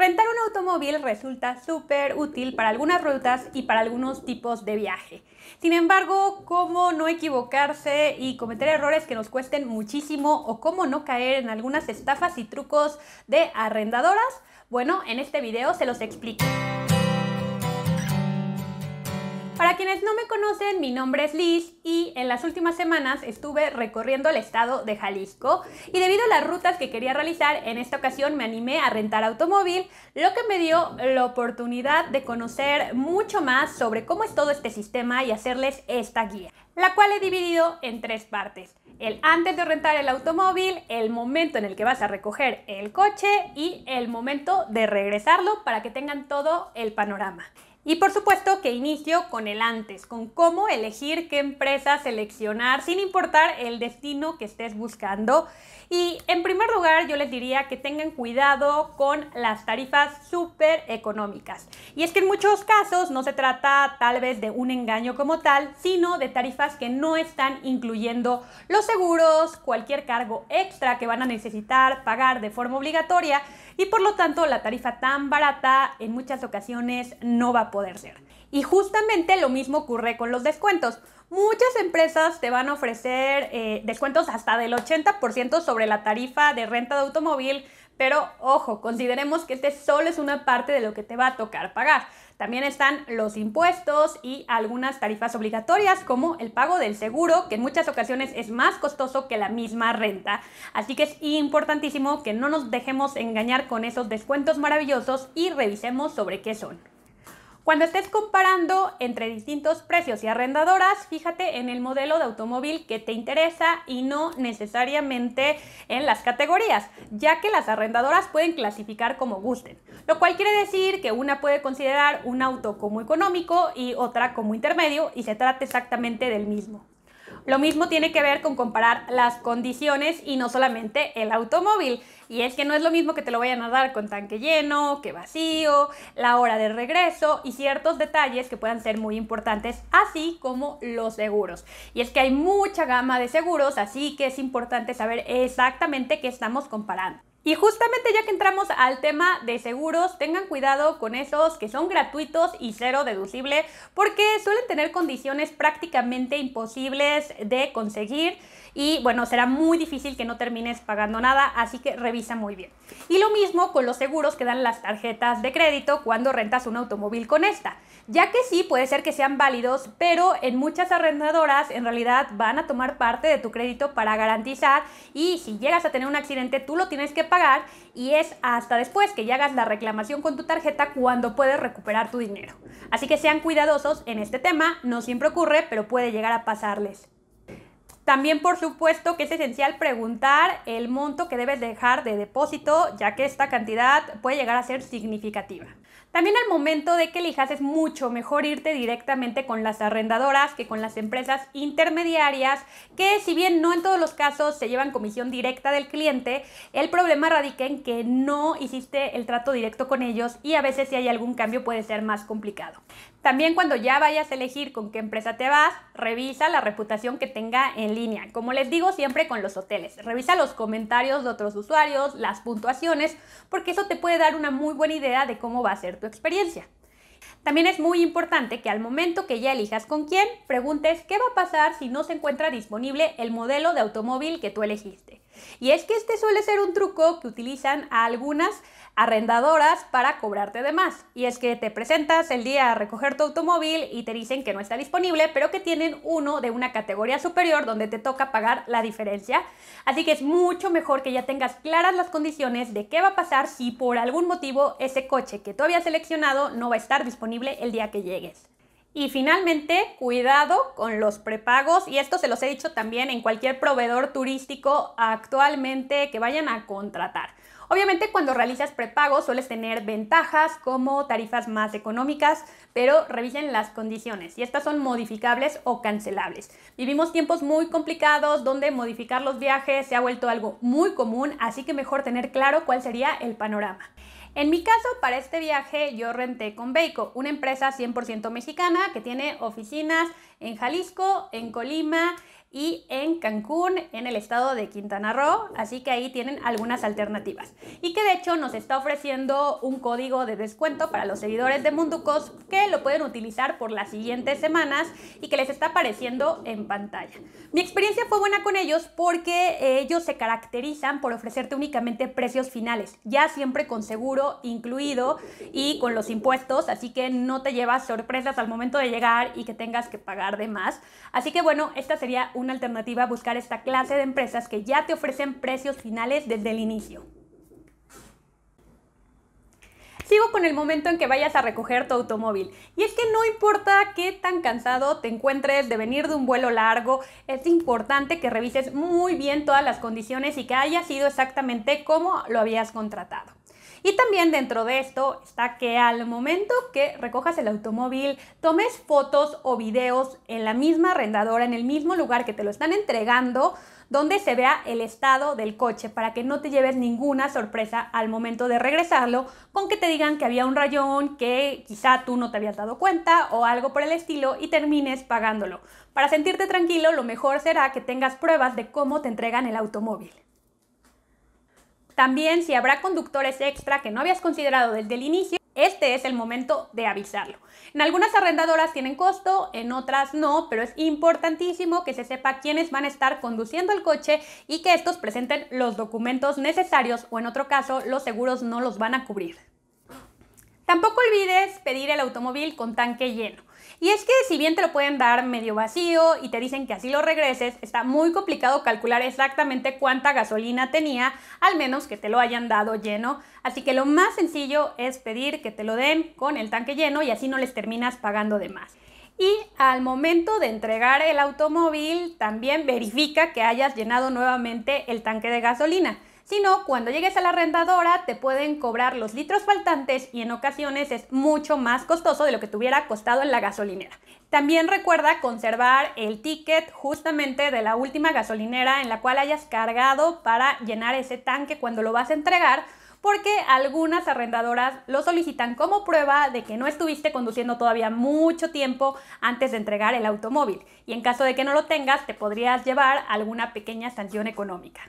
Rentar un automóvil resulta súper útil para algunas rutas y para algunos tipos de viaje. Sin embargo, cómo no equivocarse y cometer errores que nos cuesten muchísimo o cómo no caer en algunas estafas y trucos de arrendadoras, bueno, en este video se los explico. Para quienes no me conocen, mi nombre es Liz y en las últimas semanas estuve recorriendo el estado de Jalisco y debido a las rutas que quería realizar, en esta ocasión me animé a rentar automóvil, lo que me dio la oportunidad de conocer mucho más sobre cómo es todo este sistema y hacerles esta guía, la cual he dividido en tres partes. El antes de rentar el automóvil, el momento en el que vas a recoger el coche y el momento de regresarlo para que tengan todo el panorama. Y por supuesto que inicio con el antes, con cómo elegir qué empresa seleccionar sin importar el destino que estés buscando. Y en primer lugar yo les diría que tengan cuidado con las tarifas súper económicas. Y es que en muchos casos no se trata tal vez de un engaño como tal, sino de tarifas que no están incluyendo los seguros, cualquier cargo extra que van a necesitar pagar de forma obligatoria y por lo tanto la tarifa tan barata en muchas ocasiones no va a poder ser. Y justamente lo mismo ocurre con los descuentos. Muchas empresas te van a ofrecer eh, descuentos hasta del 80% sobre la tarifa de renta de automóvil, pero ojo, consideremos que este solo es una parte de lo que te va a tocar pagar. También están los impuestos y algunas tarifas obligatorias como el pago del seguro, que en muchas ocasiones es más costoso que la misma renta. Así que es importantísimo que no nos dejemos engañar con esos descuentos maravillosos y revisemos sobre qué son. Cuando estés comparando entre distintos precios y arrendadoras, fíjate en el modelo de automóvil que te interesa y no necesariamente en las categorías, ya que las arrendadoras pueden clasificar como gusten, lo cual quiere decir que una puede considerar un auto como económico y otra como intermedio y se trata exactamente del mismo. Lo mismo tiene que ver con comparar las condiciones y no solamente el automóvil. Y es que no es lo mismo que te lo vayan a dar con tanque lleno, que vacío, la hora de regreso y ciertos detalles que puedan ser muy importantes, así como los seguros. Y es que hay mucha gama de seguros, así que es importante saber exactamente qué estamos comparando. Y justamente ya que entramos al tema de seguros, tengan cuidado con esos que son gratuitos y cero deducible porque suelen tener condiciones prácticamente imposibles de conseguir y bueno, será muy difícil que no termines pagando nada, así que revisa muy bien. Y lo mismo con los seguros que dan las tarjetas de crédito cuando rentas un automóvil con esta, ya que sí puede ser que sean válidos, pero en muchas arrendadoras en realidad van a tomar parte de tu crédito para garantizar y si llegas a tener un accidente tú lo tienes que pagar y es hasta después que ya hagas la reclamación con tu tarjeta cuando puedes recuperar tu dinero. Así que sean cuidadosos en este tema, no siempre ocurre, pero puede llegar a pasarles. También, por supuesto, que es esencial preguntar el monto que debes dejar de depósito, ya que esta cantidad puede llegar a ser significativa. También al momento de que elijas es mucho mejor irte directamente con las arrendadoras que con las empresas intermediarias, que si bien no en todos los casos se llevan comisión directa del cliente, el problema radica en que no hiciste el trato directo con ellos y a veces si hay algún cambio puede ser más complicado. También cuando ya vayas a elegir con qué empresa te vas, revisa la reputación que tenga en línea. Como les digo siempre con los hoteles, revisa los comentarios de otros usuarios, las puntuaciones, porque eso te puede dar una muy buena idea de cómo va a ser tu experiencia. También es muy importante que al momento que ya elijas con quién, preguntes qué va a pasar si no se encuentra disponible el modelo de automóvil que tú elegiste. Y es que este suele ser un truco que utilizan algunas arrendadoras para cobrarte de más. Y es que te presentas el día a recoger tu automóvil y te dicen que no está disponible, pero que tienen uno de una categoría superior donde te toca pagar la diferencia. Así que es mucho mejor que ya tengas claras las condiciones de qué va a pasar si por algún motivo ese coche que tú habías seleccionado no va a estar disponible el día que llegues. Y finalmente, cuidado con los prepagos, y esto se los he dicho también en cualquier proveedor turístico actualmente que vayan a contratar. Obviamente cuando realizas prepagos sueles tener ventajas como tarifas más económicas, pero revisen las condiciones y estas son modificables o cancelables. Vivimos tiempos muy complicados donde modificar los viajes se ha vuelto algo muy común, así que mejor tener claro cuál sería el panorama. En mi caso, para este viaje yo renté con Beico, una empresa 100% mexicana que tiene oficinas en Jalisco, en Colima, y en Cancún, en el estado de Quintana Roo, así que ahí tienen algunas alternativas. Y que de hecho nos está ofreciendo un código de descuento para los seguidores de Munducos que lo pueden utilizar por las siguientes semanas y que les está apareciendo en pantalla. Mi experiencia fue buena con ellos porque ellos se caracterizan por ofrecerte únicamente precios finales, ya siempre con seguro incluido y con los impuestos, así que no te llevas sorpresas al momento de llegar y que tengas que pagar de más. Así que bueno, esta sería una alternativa a buscar esta clase de empresas que ya te ofrecen precios finales desde el inicio. Sigo con el momento en que vayas a recoger tu automóvil. Y es que no importa qué tan cansado te encuentres de venir de un vuelo largo, es importante que revises muy bien todas las condiciones y que haya sido exactamente como lo habías contratado. Y también dentro de esto está que al momento que recojas el automóvil, tomes fotos o videos en la misma arrendadora, en el mismo lugar que te lo están entregando, donde se vea el estado del coche para que no te lleves ninguna sorpresa al momento de regresarlo con que te digan que había un rayón que quizá tú no te habías dado cuenta o algo por el estilo y termines pagándolo. Para sentirte tranquilo, lo mejor será que tengas pruebas de cómo te entregan el automóvil. También si habrá conductores extra que no habías considerado desde el inicio, este es el momento de avisarlo. En algunas arrendadoras tienen costo, en otras no, pero es importantísimo que se sepa quiénes van a estar conduciendo el coche y que estos presenten los documentos necesarios o en otro caso los seguros no los van a cubrir. Tampoco olvides pedir el automóvil con tanque lleno. Y es que si bien te lo pueden dar medio vacío y te dicen que así lo regreses, está muy complicado calcular exactamente cuánta gasolina tenía, al menos que te lo hayan dado lleno. Así que lo más sencillo es pedir que te lo den con el tanque lleno y así no les terminas pagando de más. Y al momento de entregar el automóvil, también verifica que hayas llenado nuevamente el tanque de gasolina sino cuando llegues a la arrendadora te pueden cobrar los litros faltantes y en ocasiones es mucho más costoso de lo que te hubiera costado en la gasolinera. También recuerda conservar el ticket justamente de la última gasolinera en la cual hayas cargado para llenar ese tanque cuando lo vas a entregar porque algunas arrendadoras lo solicitan como prueba de que no estuviste conduciendo todavía mucho tiempo antes de entregar el automóvil y en caso de que no lo tengas te podrías llevar alguna pequeña sanción económica.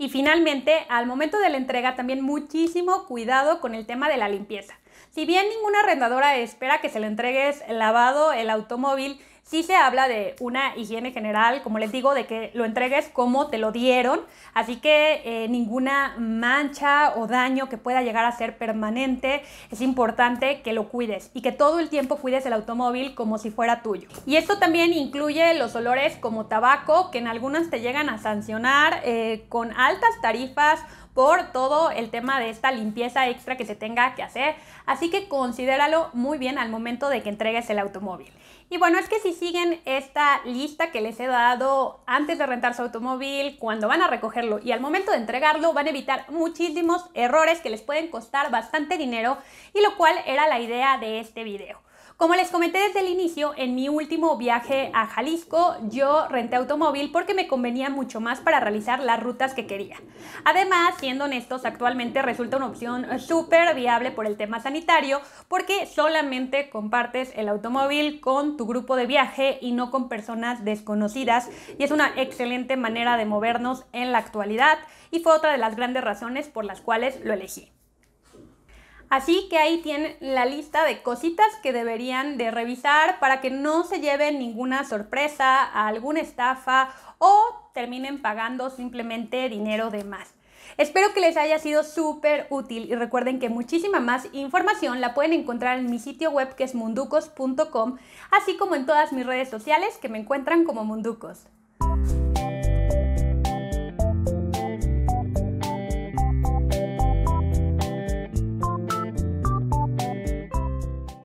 Y finalmente, al momento de la entrega, también muchísimo cuidado con el tema de la limpieza. Si bien ninguna arrendadora espera que se le entregues el lavado, el automóvil Sí se habla de una higiene general, como les digo, de que lo entregues como te lo dieron, así que eh, ninguna mancha o daño que pueda llegar a ser permanente, es importante que lo cuides y que todo el tiempo cuides el automóvil como si fuera tuyo. Y esto también incluye los olores como tabaco, que en algunas te llegan a sancionar eh, con altas tarifas por todo el tema de esta limpieza extra que se tenga que hacer. Así que considéralo muy bien al momento de que entregues el automóvil. Y bueno, es que si siguen esta lista que les he dado antes de rentar su automóvil, cuando van a recogerlo y al momento de entregarlo, van a evitar muchísimos errores que les pueden costar bastante dinero y lo cual era la idea de este video. Como les comenté desde el inicio, en mi último viaje a Jalisco yo renté automóvil porque me convenía mucho más para realizar las rutas que quería. Además, siendo honestos, actualmente resulta una opción súper viable por el tema sanitario porque solamente compartes el automóvil con tu grupo de viaje y no con personas desconocidas y es una excelente manera de movernos en la actualidad y fue otra de las grandes razones por las cuales lo elegí. Así que ahí tienen la lista de cositas que deberían de revisar para que no se lleven ninguna sorpresa, alguna estafa o terminen pagando simplemente dinero de más. Espero que les haya sido súper útil y recuerden que muchísima más información la pueden encontrar en mi sitio web que es munducos.com, así como en todas mis redes sociales que me encuentran como munducos.